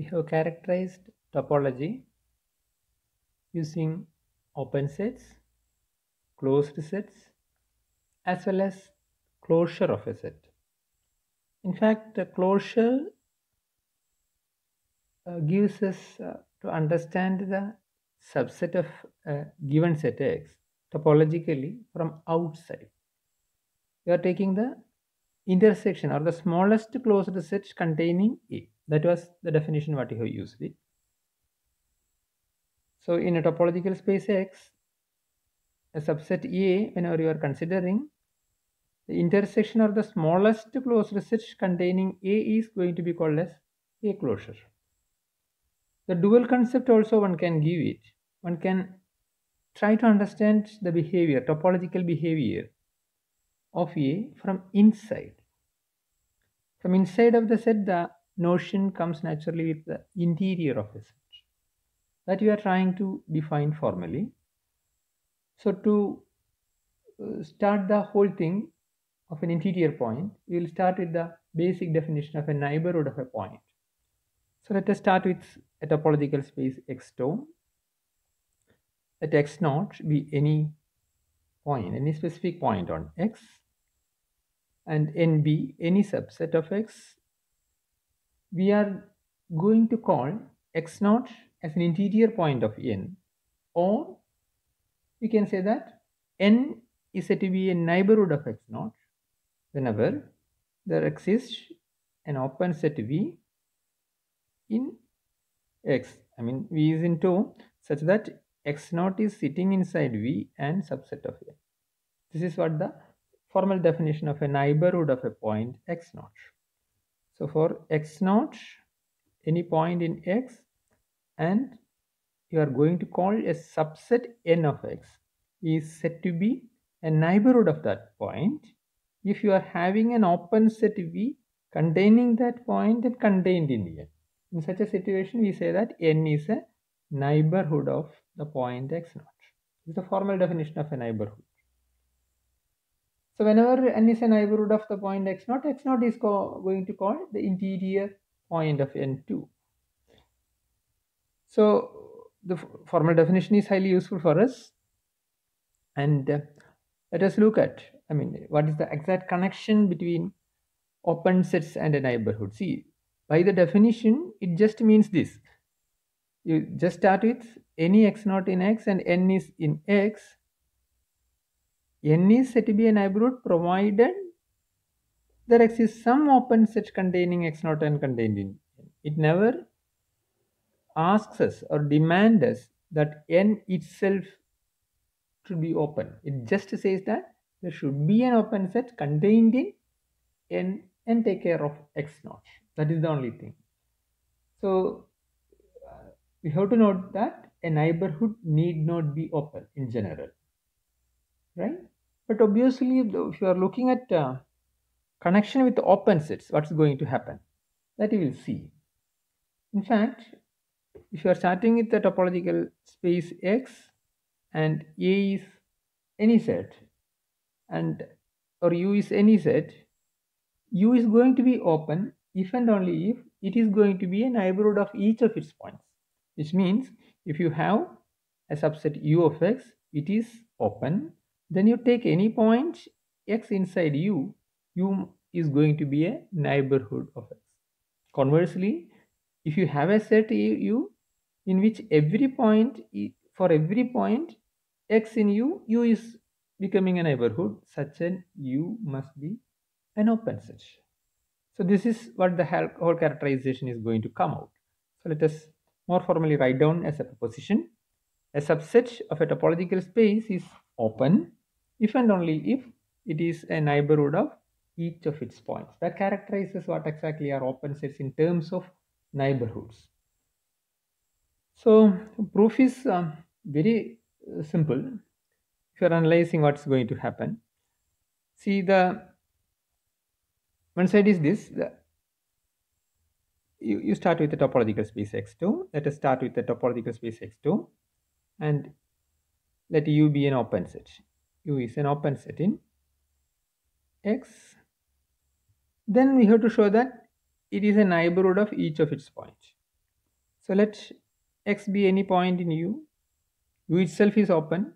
we have characterized topology using open sets, closed sets, as well as closure of a set. In fact, the closure uh, gives us uh, to understand the subset of a uh, given set X topologically from outside. We are taking the intersection or the smallest closed set containing E that was the definition what you have used it. so in a topological space x a subset a whenever you are considering the intersection of the smallest closed set containing a is going to be called as a closure the dual concept also one can give it one can try to understand the behavior topological behavior of a from inside from inside of the set the notion comes naturally with the interior of a set that you are trying to define formally. So to uh, start the whole thing of an interior point, we will start with the basic definition of a neighborhood of a point. So let us start with a topological space x0. Let x naught be any point, any specific point on x, and n be any subset of x we are going to call x naught as an interior point of n or we can say that n is said to be a neighborhood of x naught whenever there exists an open set V in x I mean V is in 2 such that x naught is sitting inside V and subset of n. This is what the formal definition of a neighborhood of a point x naught. So for x naught, any point in x and you are going to call a subset n of x is said to be a neighborhood of that point if you are having an open set V containing that point and contained in N. In such a situation, we say that N is a neighborhood of the point x naught. This is the formal definition of a neighborhood. So whenever n is a neighborhood of the point x0, x0 is going to call the interior point of n2. So the formal definition is highly useful for us. And uh, let us look at, I mean, what is the exact connection between open sets and a neighborhood. See, by the definition, it just means this. You just start with any x0 in x and n is in x N is said to be a neighborhood provided there exists some open set containing x naught and contained in N. It never asks us or demands us that N itself should be open. It just says that there should be an open set contained in N and take care of x naught. That is the only thing. So uh, we have to note that a neighborhood need not be open in general right? But obviously, if you are looking at uh, connection with open sets, what's going to happen? That you will see. In fact, if you are starting with the topological space X and A is any set and or U is any set, U is going to be open if and only if it is going to be a neighborhood of each of its points, which means if you have a subset U of X, it is open then you take any point x inside u u is going to be a neighborhood of x conversely if you have a set u in which every point for every point x in u u is becoming a neighborhood such an u must be an open set so this is what the whole characterization is going to come out so let us more formally write down as a proposition a subset of a topological space is open if and only if it is a neighborhood of each of its points. That characterizes what exactly are open sets in terms of neighborhoods. So proof is um, very uh, simple. If you are analyzing what's going to happen, see the one side is this. The, you, you start with the topological space X2. Let us start with the topological space X2 and let U be an open set u is an open set in x then we have to show that it is a neighborhood of each of its points so let x be any point in u u itself is open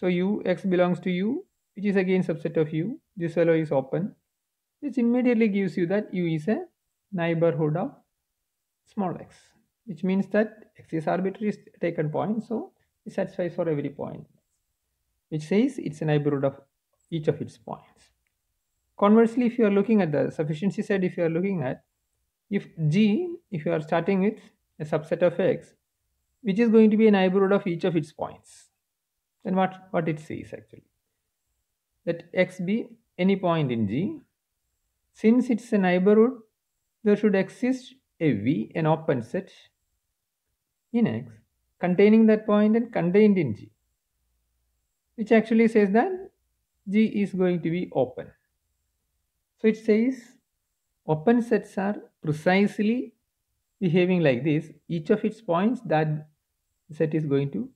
so u x belongs to u which is again subset of u this fellow is open This immediately gives you that u is a neighborhood of small x which means that x is arbitrary taken point so it satisfies for every point which says it's a neighborhood of each of its points. Conversely, if you are looking at the sufficiency set, if you are looking at if G, if you are starting with a subset of X, which is going to be a neighborhood of each of its points, then what, what it says actually? Let X be any point in G. Since it's a neighborhood, there should exist a V, an open set in X, containing that point and contained in G which actually says that G is going to be open. So it says open sets are precisely behaving like this. Each of its points that set is going to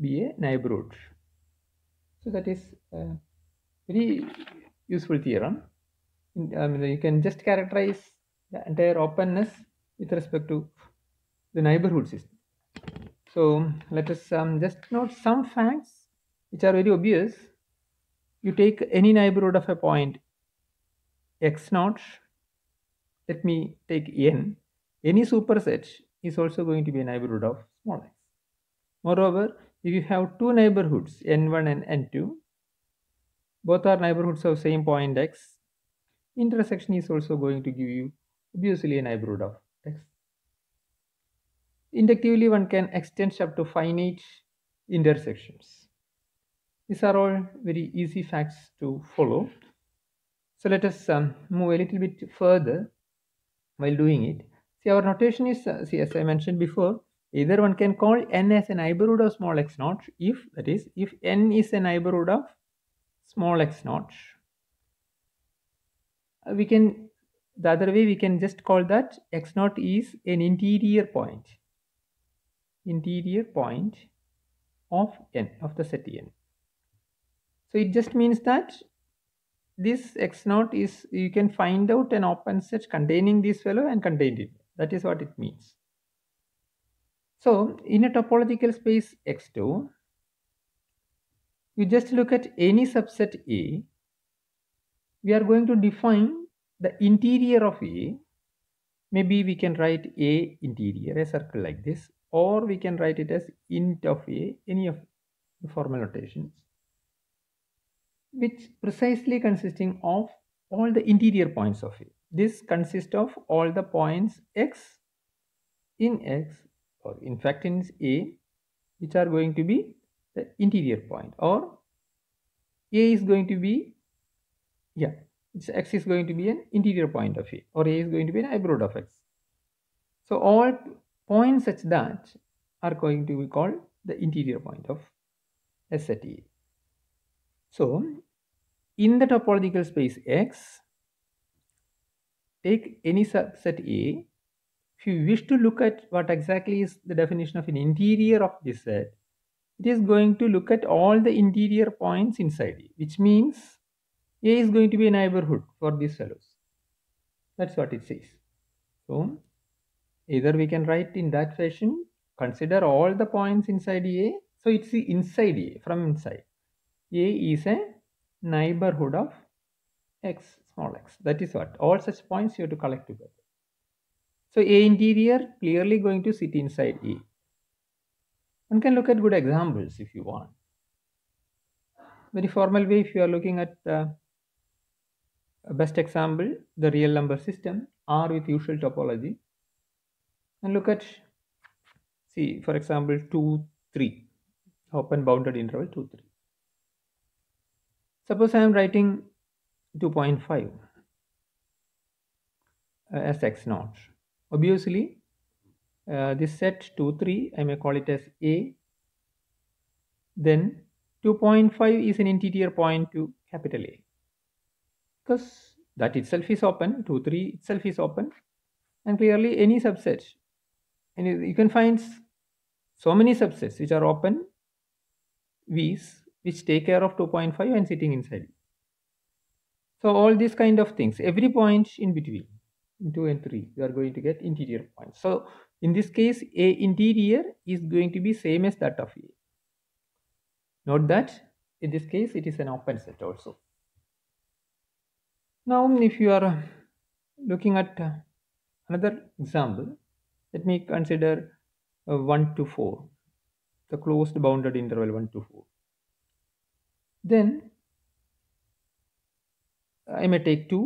be a neighborhood. So that is a very useful theorem. I mean, you can just characterize the entire openness with respect to the neighborhood system. So let us um, just note some facts which are very obvious. You take any neighborhood of a point x naught, let me take n, any superset is also going to be a neighborhood of small x. Moreover, if you have two neighborhoods n1 and n2, both are neighborhoods of same point x, intersection is also going to give you obviously a neighborhood of x. Inductively, one can extend up to finite intersections. These are all very easy facts to follow. So let us um, move a little bit further while doing it. See, our notation is, uh, see, as I mentioned before, either one can call n as a neighborhood of small x naught if, that is, if n is a neighborhood of small x naught. Uh, we can, the other way, we can just call that x naught is an interior point, interior point of n, of the set n. So it just means that this x naught is you can find out an open set containing this fellow and contained it. That is what it means. So in a topological space x2, you just look at any subset A. We are going to define the interior of A. Maybe we can write A interior, a circle like this, or we can write it as int of A, any of the formal notations which precisely consisting of all the interior points of it. This consists of all the points x in x or in fact in A which are going to be the interior point or A is going to be yeah its x is going to be an interior point of A or A is going to be an ibroad of x. So all points such that are going to be called the interior point of set A. So in the topological space X, take any subset A. If you wish to look at what exactly is the definition of an interior of this set, it is going to look at all the interior points inside A, which means A is going to be a neighborhood for these fellows. That's what it says. So, either we can write in that fashion, consider all the points inside A. So, it's inside A, from inside. A is a neighborhood of x small x that is what all such points you have to collect together so a interior clearly going to sit inside e. one can look at good examples if you want very formal way if you are looking at uh, best example the real number system r with usual topology and look at see for example 2 3 open bounded interval 2 3 Suppose I am writing 2.5 uh, as x naught. Obviously, uh, this set 2, 3, I may call it as A. Then 2.5 is an interior point to capital A. Because that itself is open, 2, 3 itself is open. And clearly any subset, and you can find so many subsets which are open V's which take care of 2.5 and sitting inside. So all these kind of things, every point in between, in 2 and 3, you are going to get interior points. So in this case, A interior is going to be same as that of A. Note that in this case, it is an open set also. Now, if you are looking at another example, let me consider uh, 1 to 4, the closed bounded interval 1 to 4 then I may take 2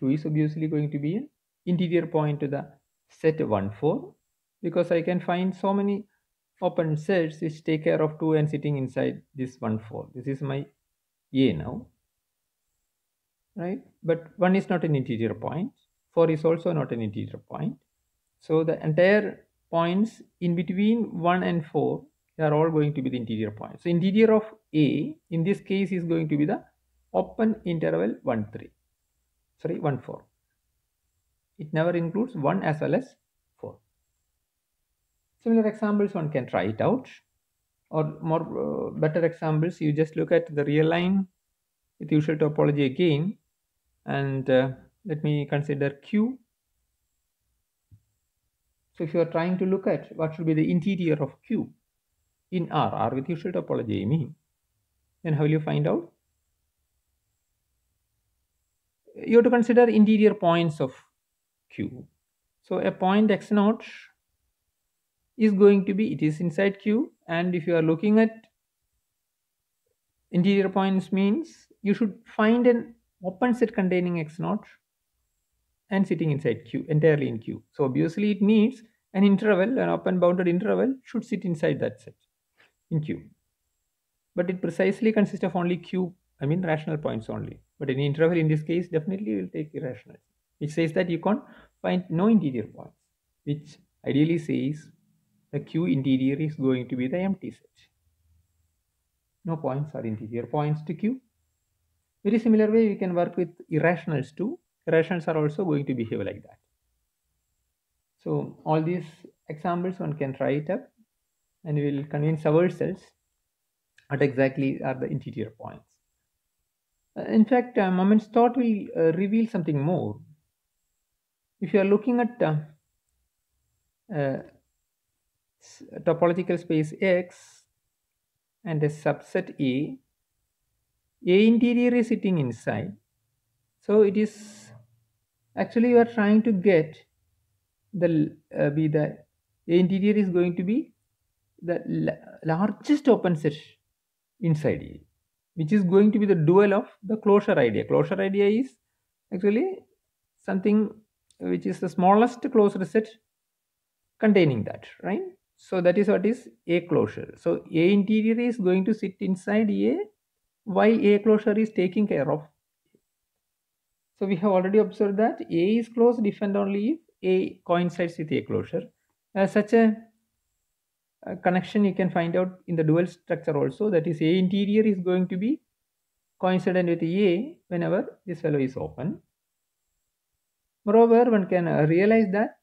2 is obviously going to be an interior point to the set 1 4 because I can find so many open sets which take care of 2 and sitting inside this 1 4 this is my A now right but 1 is not an interior point 4 is also not an interior point so the entire points in between 1 and 4 they are all going to be the interior points. So interior of A in this case is going to be the open interval 1 3 sorry 1 4. It never includes 1 as well as 4. Similar examples one can try it out or more uh, better examples you just look at the real line with usual topology again and uh, let me consider Q. So if you are trying to look at what should be the interior of Q in R, R with usual topology mean. Then how will you find out? You have to consider interior points of Q. So a point x naught is going to be, it is inside Q and if you are looking at interior points means you should find an open set containing x naught and sitting inside Q, entirely in Q. So obviously it needs an interval, an open bounded interval should sit inside that set in Q. But it precisely consists of only Q, I mean rational points only. But in interval in this case, definitely will take irrational, It says that you can't find no interior points, which ideally says the Q interior is going to be the empty set. No points are interior points to Q. Very similar way we can work with irrationals too. Irrationals are also going to behave like that. So all these examples one can try it up and we will convince ourselves what exactly are the interior points. Uh, in fact, uh, Moment's thought will uh, reveal something more. If you are looking at uh, uh topological space X and a subset A, A interior is sitting inside. So it is actually you are trying to get the uh, be the A interior is going to be the largest open set inside A, which is going to be the dual of the closure idea. Closure idea is actually something which is the smallest closure set containing that, right? So that is what is A closure. So A interior is going to sit inside A while A closure is taking care of. So we have already observed that A is closed if and only if A coincides with A closure. Uh, such a connection you can find out in the dual structure also that is A interior is going to be coincident with A whenever this fellow is open. Moreover, one can uh, realize that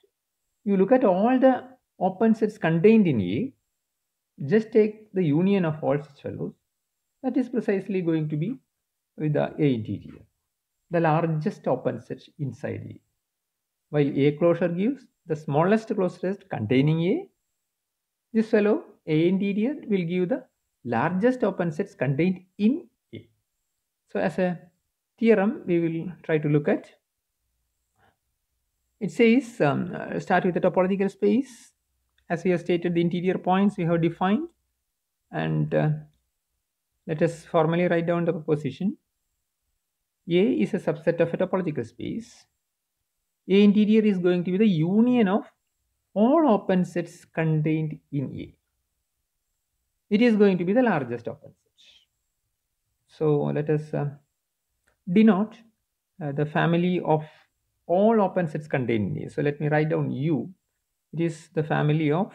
you look at all the open sets contained in A, just take the union of all such fellows that is precisely going to be with the A interior, the largest open set inside A. While A closure gives the smallest closed set containing A this fellow A interior will give the largest open sets contained in A. So as a theorem, we will try to look at. It says um, uh, start with the topological space. As we have stated, the interior points we have defined, and uh, let us formally write down the proposition. A is a subset of a topological space. A interior is going to be the union of all open sets contained in A. It is going to be the largest open set. So let us uh, denote uh, the family of all open sets contained in A. So let me write down U. It is the family of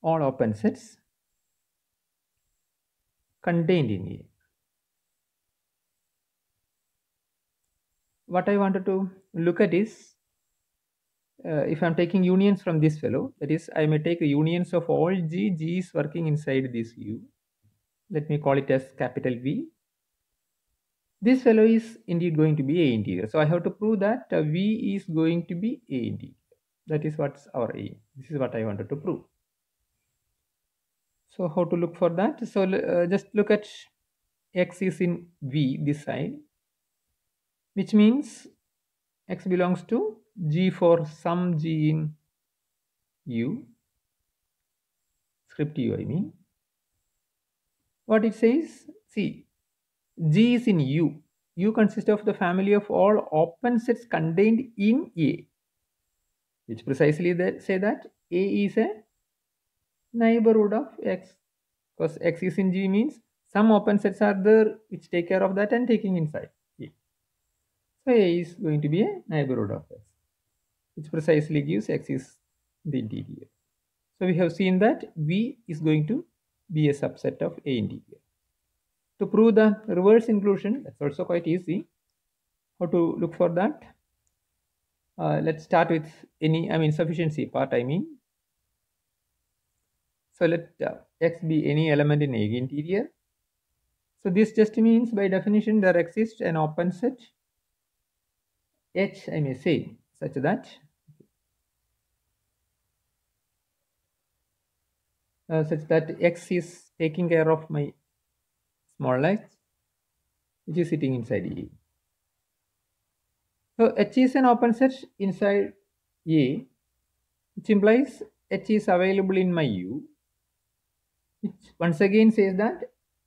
all open sets contained in A. What I wanted to look at is uh, if I'm taking unions from this fellow, that is, I may take the unions of all G, G is working inside this U. Let me call it as capital V. This fellow is indeed going to be A interior. So I have to prove that uh, V is going to be A interior. That is what's our E. This is what I wanted to prove. So how to look for that? So uh, just look at X is in V, this side, which means X belongs to G for some G in U, script U I mean. What it says, see, G is in U. U consists of the family of all open sets contained in A, which precisely they say that A is a neighborhood of X, because X is in G means some open sets are there which take care of that and taking inside So A is going to be a neighborhood of X which precisely gives x is the interior. So we have seen that V is going to be a subset of A interior. To prove the reverse inclusion, that's also quite easy. How to look for that? Uh, let's start with any, I mean, sufficiency part, I mean. So let uh, x be any element in A interior. So this just means by definition there exists an open set H, I may say, such that uh, such that x is taking care of my small x which is sitting inside E. So H is an open set inside E which implies H is available in my U which once again says that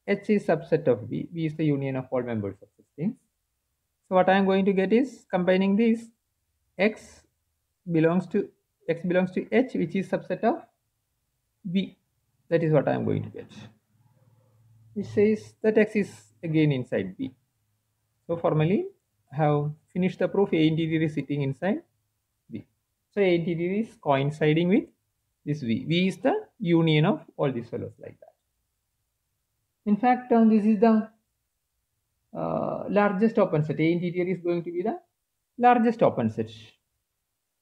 H is subset of V. V is the union of all members of this thing. So what I am going to get is combining these X belongs to X belongs to H which is subset of V that is what I am going to get It says that x is again inside B so formally I have finished the proof A interior is sitting inside B so A interior is coinciding with this V V is the union of all these fellows like that in fact um, this is the uh, largest open set A interior is going to be the largest open set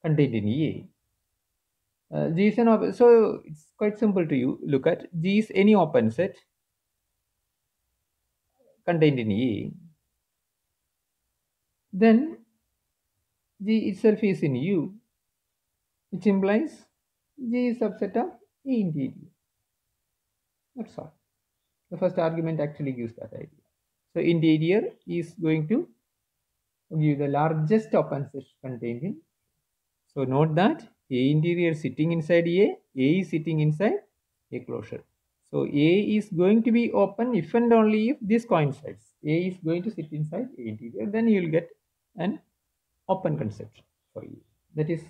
contained in A uh, G is an open so it's quite simple to you look at G is any open set contained in E then G itself is in U which implies G is subset of E in That's all. The first argument actually gives that idea. So interior is going to give the largest open set contained in. So note that a interior sitting inside A, A is sitting inside A closure. So A is going to be open if and only if this coincides. A is going to sit inside A interior, then you will get an open concept for you. That is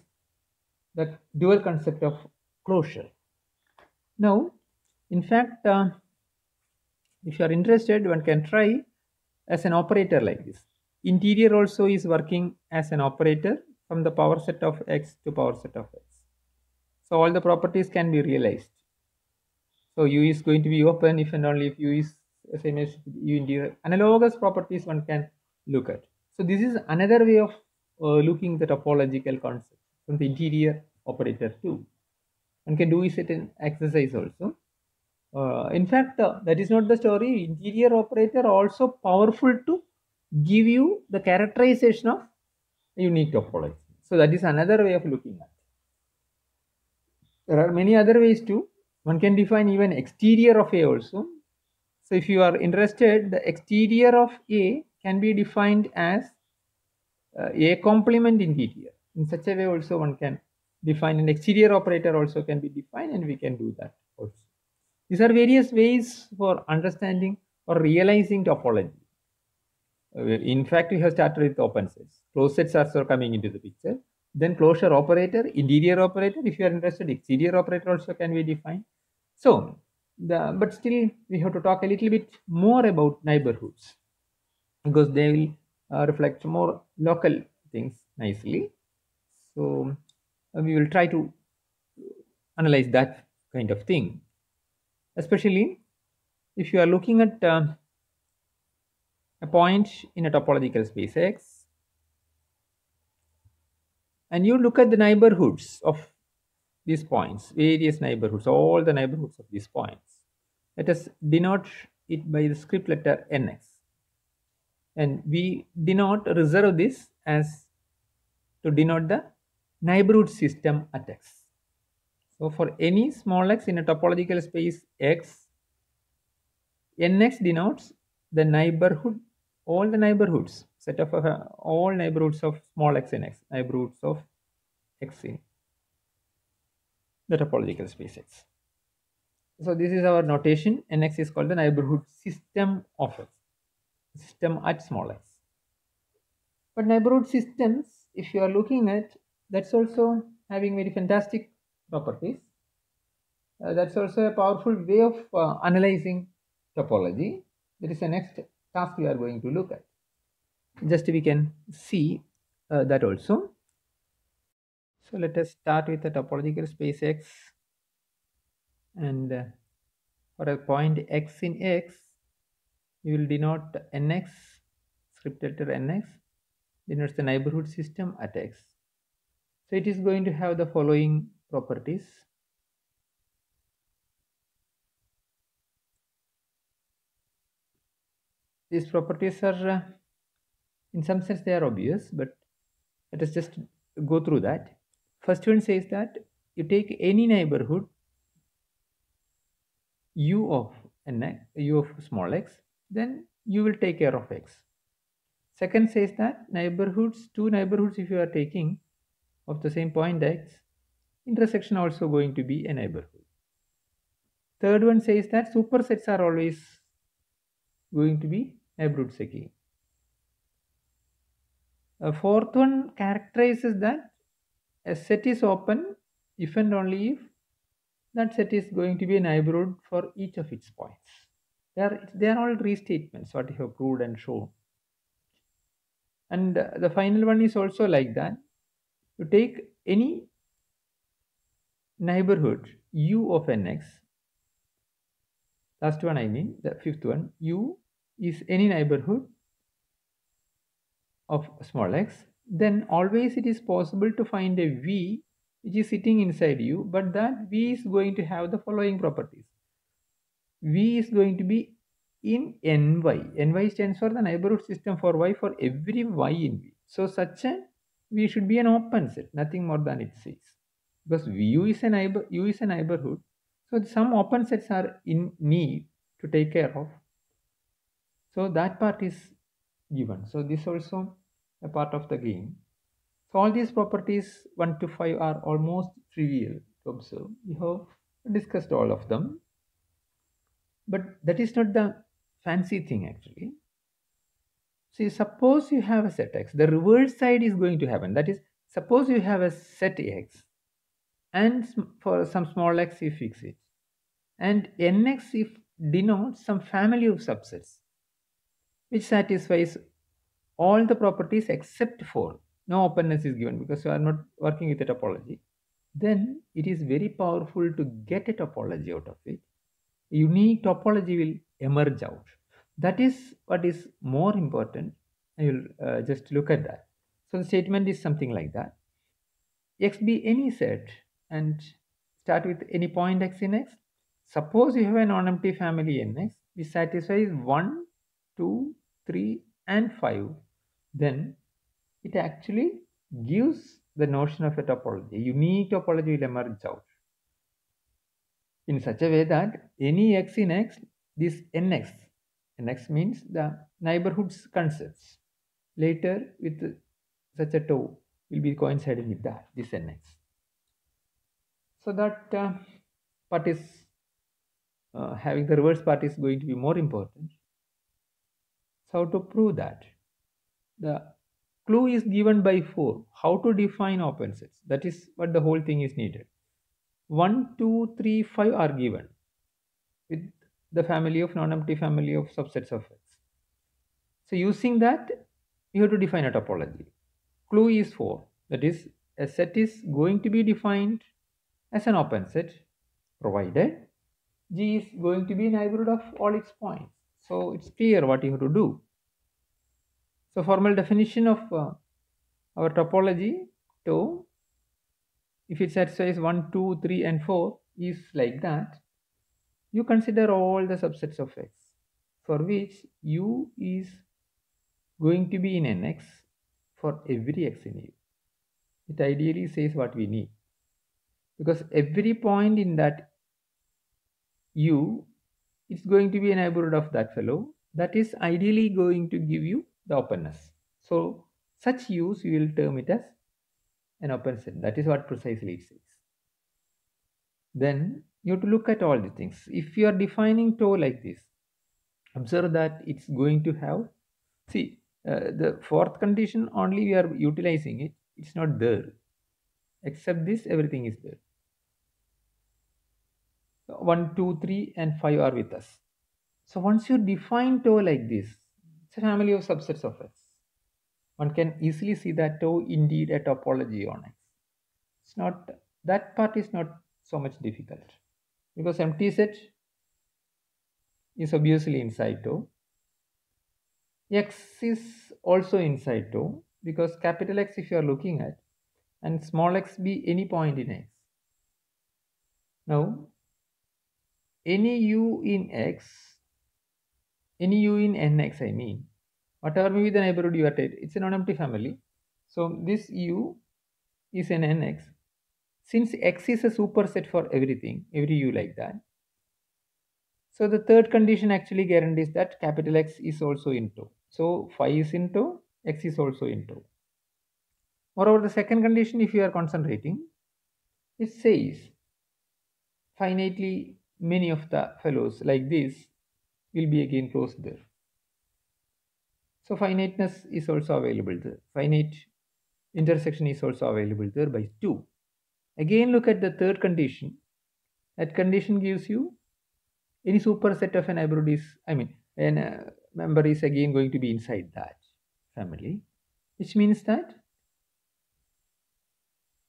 the dual concept of closure. Now, in fact, uh, if you are interested, one can try as an operator like this. Interior also is working as an operator from the power set of x to power set of x. So all the properties can be realized. So u is going to be open if and only if u is same as u interior. Analogous properties one can look at. So this is another way of uh, looking the topological concept from the interior operator too. One can do a certain exercise also. Uh, in fact, uh, that is not the story. Interior operator also powerful to give you the characterization of unique topology. So that is another way of looking at. There are many other ways too. One can define even exterior of A also. So if you are interested, the exterior of A can be defined as uh, A complement interior. In such a way also one can define an exterior operator also can be defined and we can do that also. These are various ways for understanding or realizing topology. Uh, in fact, we have started with open sets. Closed sets are coming into the picture. Then closure operator, interior operator, if you are interested, exterior operator also can be defined. So, the, but still we have to talk a little bit more about neighborhoods because they will uh, reflect more local things nicely. So, uh, we will try to analyze that kind of thing. Especially if you are looking at uh, a point in a topological space X and you look at the neighborhoods of these points, various neighborhoods, all the neighborhoods of these points. Let us denote it by the script letter nx. And we denote, reserve this as to denote the neighborhood system at x. So for any small x in a topological space x, nx denotes the neighborhood all the neighborhoods set of uh, all neighborhoods of small x in x neighborhoods of x in the topological spaces. so this is our notation nx is called the neighborhood system of x system at small x but neighborhood systems if you are looking at that's also having very fantastic properties uh, that's also a powerful way of uh, analyzing topology there is the next task we are going to look at. Just we can see uh, that also. So let us start with the topological space X and uh, for a point X in X, you will denote Nx, script letter Nx, denotes the neighborhood system at X. So it is going to have the following properties. these properties are uh, in some sense they are obvious but let us just go through that first one says that you take any neighborhood u of n u of small x then you will take care of x second says that neighborhoods two neighborhoods if you are taking of the same point x intersection also going to be a neighborhood third one says that supersets are always going to be Abruzzese. A fourth one characterizes that a set is open if and only if that set is going to be a neighborhood for each of its points. They are, they are all restatements what you have proved and shown. And uh, the final one is also like that. You take any neighborhood u of nx, last one I mean, the fifth one, u is any neighborhood of small x then always it is possible to find a v which is sitting inside u but that v is going to have the following properties v is going to be in ny ny stands for the neighborhood system for y for every y in v so such a v should be an open set nothing more than it says because u is a neighbor u is a neighborhood so some open sets are in need to take care of so that part is given so this also a part of the game so all these properties 1 to 5 are almost trivial to observe we have discussed all of them but that is not the fancy thing actually see suppose you have a set x the reverse side is going to happen that is suppose you have a set x and for some small x you fix it and nx if denotes some family of subsets which satisfies all the properties except for No openness is given because you are not working with a topology. Then it is very powerful to get a topology out of it. A unique topology will emerge out. That is what is more important. I will uh, just look at that. So the statement is something like that. X be any set and start with any point x in x. Suppose you have a non-empty family nx which satisfies 1, 2, 3 and 5 then it actually gives the notion of a topology. A unique topology will emerge out in such a way that any x in x, this nx, nx means the neighborhoods concepts. Later with such a tow will be coinciding with that, this nx. So that uh, part is, uh, having the reverse part is going to be more important how to prove that? The clue is given by 4. How to define open sets? That is what the whole thing is needed. 1, 2, 3, 5 are given with the family of non-empty family of subsets of X. So using that, you have to define a topology. Clue is 4. That is, a set is going to be defined as an open set provided G is going to be neighborhood of all its points. So it's clear what you have to do. So formal definition of uh, our topology to, if it satisfies 1, 2, 3 and 4 is like that, you consider all the subsets of x for which u is going to be in NX x for every x in u. It ideally says what we need because every point in that u is going to be a neighborhood of that fellow that is ideally going to give you the openness. So such use you will term it as an open set. That is what precisely it says. Then you have to look at all the things. If you are defining tau like this, observe that it's going to have, see, uh, the fourth condition only we are utilizing it, it's not there. Except this, everything is there. 1, 2, 3 and 5 are with us. So once you define tau like this, it's a family of subsets of X. One can easily see that to oh, indeed a topology on X. It's not that part is not so much difficult because empty set is obviously inside to. X is also inside to because capital X if you are looking at and small x be any point in X. Now any u in X any u in nx I mean whatever may be the neighborhood you are it's a non-empty family so this u is an nx since x is a superset for everything every u like that so the third condition actually guarantees that capital X is also into so phi is into x is also into moreover the second condition if you are concentrating it says finitely many of the fellows like this will be again closed there. So finiteness is also available there. Finite intersection is also available there by 2. Again look at the third condition. That condition gives you any superset of an hybrid is, I mean, an uh, member is again going to be inside that family, which means that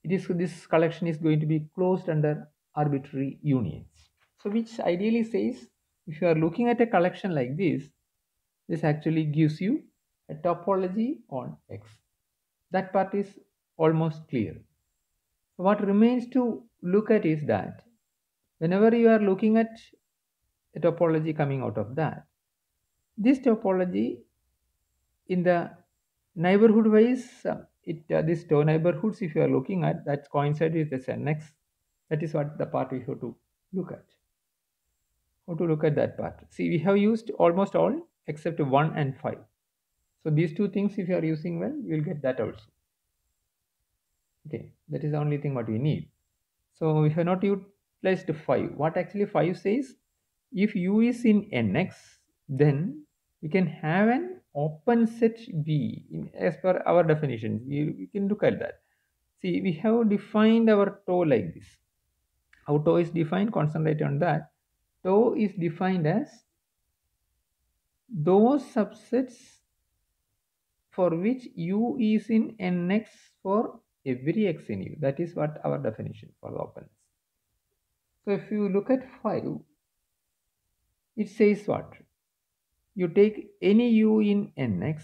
it is this collection is going to be closed under arbitrary unions. So which ideally says if you are looking at a collection like this this actually gives you a topology on X that part is almost clear what remains to look at is that whenever you are looking at a topology coming out of that this topology in the neighborhood wise uh, it uh, these two neighborhoods if you are looking at that coincide with this nx that is what the part we have to look at how to look at that part see we have used almost all except 1 and 5 so these two things if you are using well you will get that also okay that is the only thing what we need so we have not utilized 5 what actually 5 says if u is in nx then we can have an open set v in, as per our definition We can look at that see we have defined our toe like this how toe is defined concentrate on that tau is defined as those subsets for which u is in nx for every x in u. That is what our definition for the opens. So if you look at 5, it says what? You take any u in nx.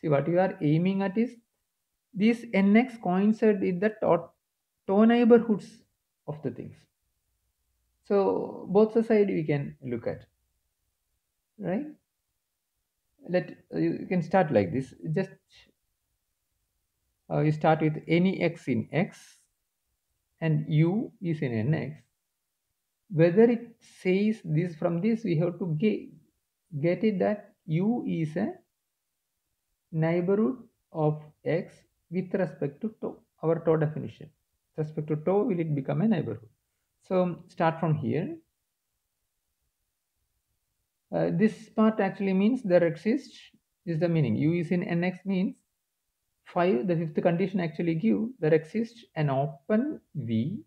See what you are aiming at is this nx coincide with the tau neighborhoods of the things. So both society we can look at, right? Let you can start like this. Just uh, you start with any x in x, and u is in n x. Whether it says this from this, we have to get get it that u is a neighborhood of x with respect to tau, our tau definition. With respect to tau, will it become a neighborhood? So start from here. Uh, this part actually means there exists is the meaning. U is in NX means 5, the fifth condition actually give there exists an open V,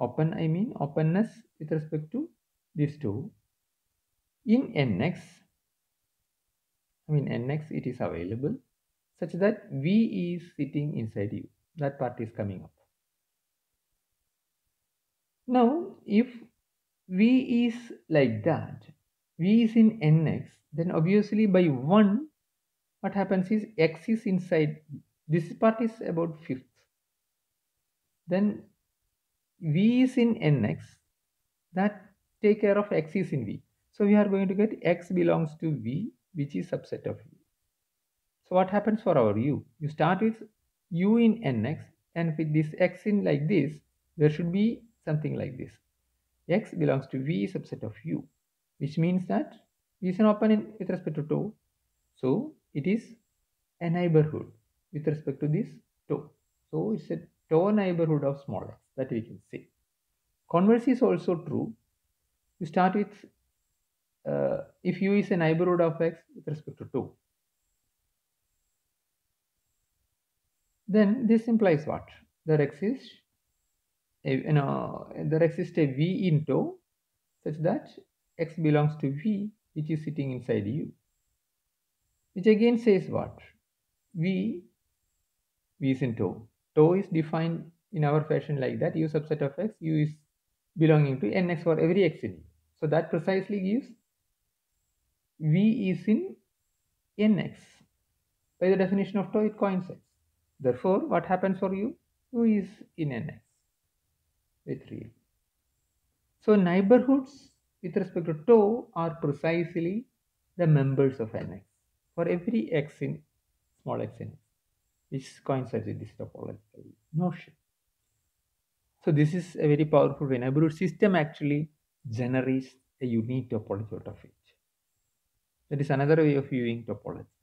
open I mean openness with respect to these two. In NX, I mean NX it is available such that V is sitting inside U. That part is coming up. Now, if V is like that, V is in Nx, then obviously by 1, what happens is X is inside, this part is about fifth. Then V is in Nx, that take care of X is in V. So we are going to get X belongs to V, which is subset of U. So what happens for our U? You start with U in Nx and with this X in like this, there should be something like this. X belongs to V subset of U, which means that V is an open with respect to tau. So it is a neighborhood with respect to this tau. So it's a tau neighborhood of small x that we can say. Converse is also true. You start with uh, if U is a neighborhood of x with respect to tau. Then this implies what? That x is you know there exists a v in tau such that x belongs to v which is sitting inside u which again says what v v is in tau tau is defined in our fashion like that u subset of x u is belonging to nx for every x in u so that precisely gives v is in nx by the definition of tau it coincides therefore what happens for u u is in nx with real. So neighborhoods with respect to tau are precisely the members of NX for every X in small x in which coincides with this topological notion. So this is a very powerful way. Neighborhood system actually generates a unique topology out of it. That is another way of viewing topology.